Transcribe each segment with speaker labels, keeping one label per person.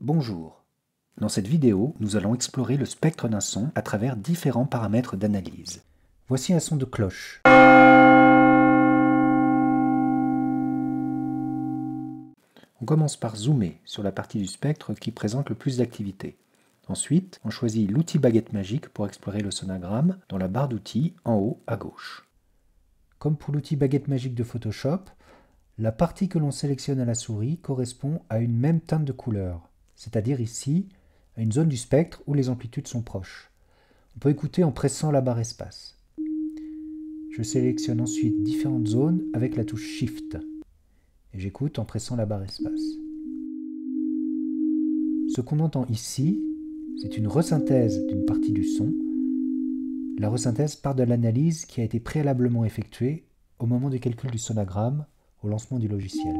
Speaker 1: Bonjour. Dans cette vidéo, nous allons explorer le spectre d'un son à travers différents paramètres d'analyse. Voici un son de cloche. On commence par zoomer sur la partie du spectre qui présente le plus d'activité. Ensuite, on choisit l'outil baguette magique pour explorer le sonagramme dans la barre d'outils en haut à gauche. Comme pour l'outil baguette magique de Photoshop, la partie que l'on sélectionne à la souris correspond à une même teinte de couleur c'est-à-dire ici, à une zone du spectre où les amplitudes sont proches. On peut écouter en pressant la barre espace. Je sélectionne ensuite différentes zones avec la touche Shift et j'écoute en pressant la barre espace. Ce qu'on entend ici, c'est une resynthèse d'une partie du son. La resynthèse part de l'analyse qui a été préalablement effectuée au moment du calcul du sonagramme au lancement du logiciel.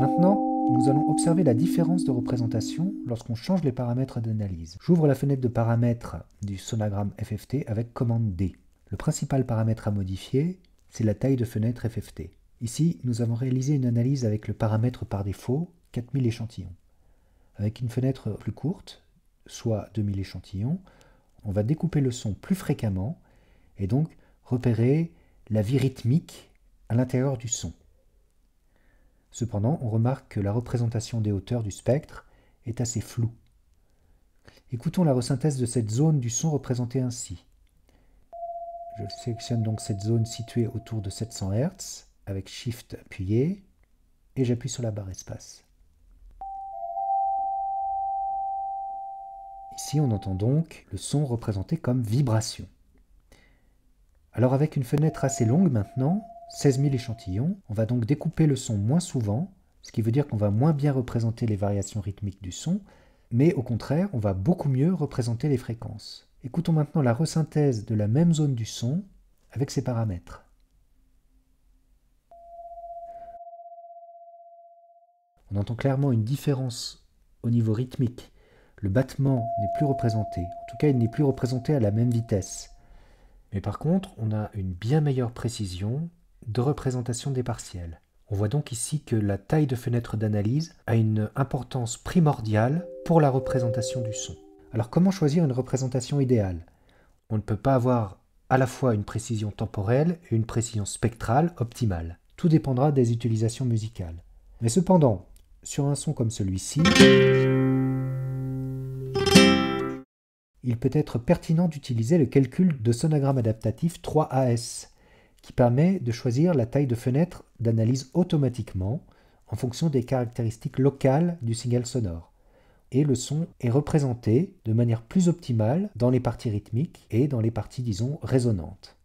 Speaker 1: Maintenant, nous allons observer la différence de représentation lorsqu'on change les paramètres d'analyse. J'ouvre la fenêtre de paramètres du sonagramme FFT avec commande D. Le principal paramètre à modifier, c'est la taille de fenêtre FFT. Ici, nous avons réalisé une analyse avec le paramètre par défaut, 4000 échantillons. Avec une fenêtre plus courte, soit 2000 échantillons, on va découper le son plus fréquemment et donc repérer la vie rythmique à l'intérieur du son. Cependant, on remarque que la représentation des hauteurs du spectre est assez floue. Écoutons la resynthèse de cette zone du son représentée ainsi. Je sélectionne donc cette zone située autour de 700 Hz avec Shift appuyé et j'appuie sur la barre espace. Ici, on entend donc le son représenté comme vibration. Alors avec une fenêtre assez longue maintenant, 16 000 échantillons. On va donc découper le son moins souvent, ce qui veut dire qu'on va moins bien représenter les variations rythmiques du son, mais au contraire, on va beaucoup mieux représenter les fréquences. Écoutons maintenant la resynthèse de la même zone du son avec ses paramètres. On entend clairement une différence au niveau rythmique. Le battement n'est plus représenté, en tout cas il n'est plus représenté à la même vitesse. Mais par contre, on a une bien meilleure précision de représentation des partiels. On voit donc ici que la taille de fenêtre d'analyse a une importance primordiale pour la représentation du son. Alors comment choisir une représentation idéale On ne peut pas avoir à la fois une précision temporelle et une précision spectrale optimale. Tout dépendra des utilisations musicales. Mais cependant, sur un son comme celui-ci, il peut être pertinent d'utiliser le calcul de sonogramme adaptatif 3AS, qui permet de choisir la taille de fenêtre d'analyse automatiquement en fonction des caractéristiques locales du signal sonore. Et le son est représenté de manière plus optimale dans les parties rythmiques et dans les parties, disons, résonantes.